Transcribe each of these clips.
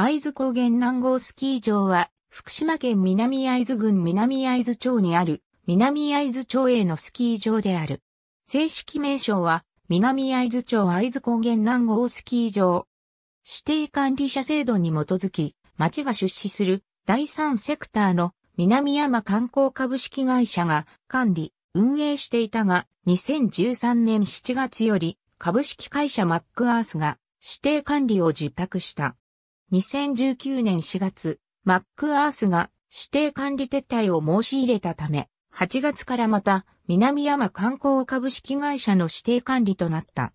会津高原南郷スキー場は、福島県南会津郡南会津町にある、南会津町営のスキー場である。正式名称は、南会津町会津高原南郷スキー場。指定管理者制度に基づき、町が出資する第三セクターの南山観光株式会社が管理、運営していたが、2013年7月より株式会社マックアースが指定管理を受託した。2019年4月、マックアースが指定管理撤退を申し入れたため、8月からまた南山観光株式会社の指定管理となった。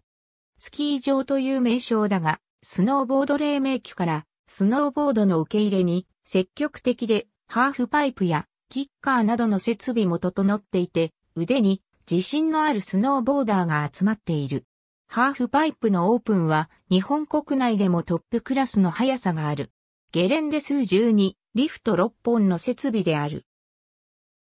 スキー場という名称だが、スノーボード黎明期からスノーボードの受け入れに積極的でハーフパイプやキッカーなどの設備も整っていて、腕に自信のあるスノーボーダーが集まっている。ハーフパイプのオープンは日本国内でもトップクラスの速さがある。ゲレンデ数12、リフト6本の設備である。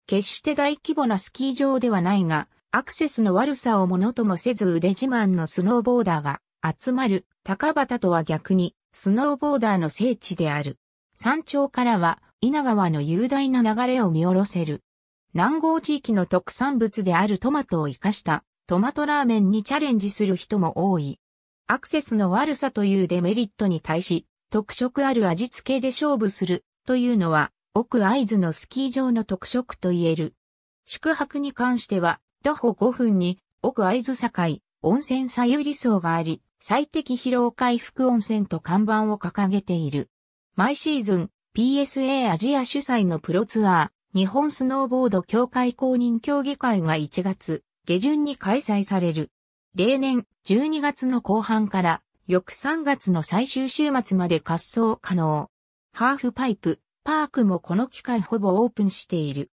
決して大規模なスキー場ではないが、アクセスの悪さをものともせず腕自慢のスノーボーダーが集まる高畑とは逆にスノーボーダーの聖地である。山頂からは稲川の雄大な流れを見下ろせる。南郷地域の特産物であるトマトを生かしたトマトラーメンにチャレンジする人も多い。アクセスの悪さというデメリットに対し、特色ある味付けで勝負するというのは、奥合図のスキー場の特色と言える。宿泊に関しては、徒歩5分に奥合図境、温泉左右理想があり、最適疲労回復温泉と看板を掲げている。毎シーズン、PSA アジア主催のプロツアー、日本スノーボード協会公認協議会が1月、下旬に開催される。例年12月の後半から翌3月の最終週末まで滑走可能。ハーフパイプ、パークもこの期間ほぼオープンしている。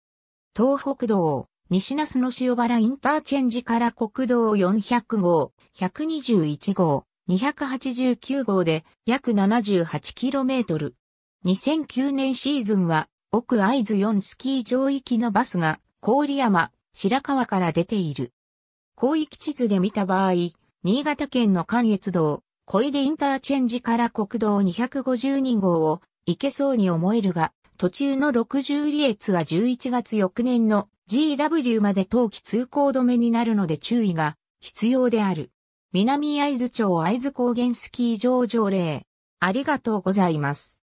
東北道、西那須野塩原インターチェンジから国道400号、121号、289号で約 78km。2009年シーズンは、奥合図4スキー場域のバスが、郡山、白川から出ている。広域地図で見た場合、新潟県の関越道、小出インターチェンジから国道252号を行けそうに思えるが、途中の60里越は11月翌年の GW まで冬季通行止めになるので注意が必要である。南合津町合津高原スキー場条例。ありがとうございます。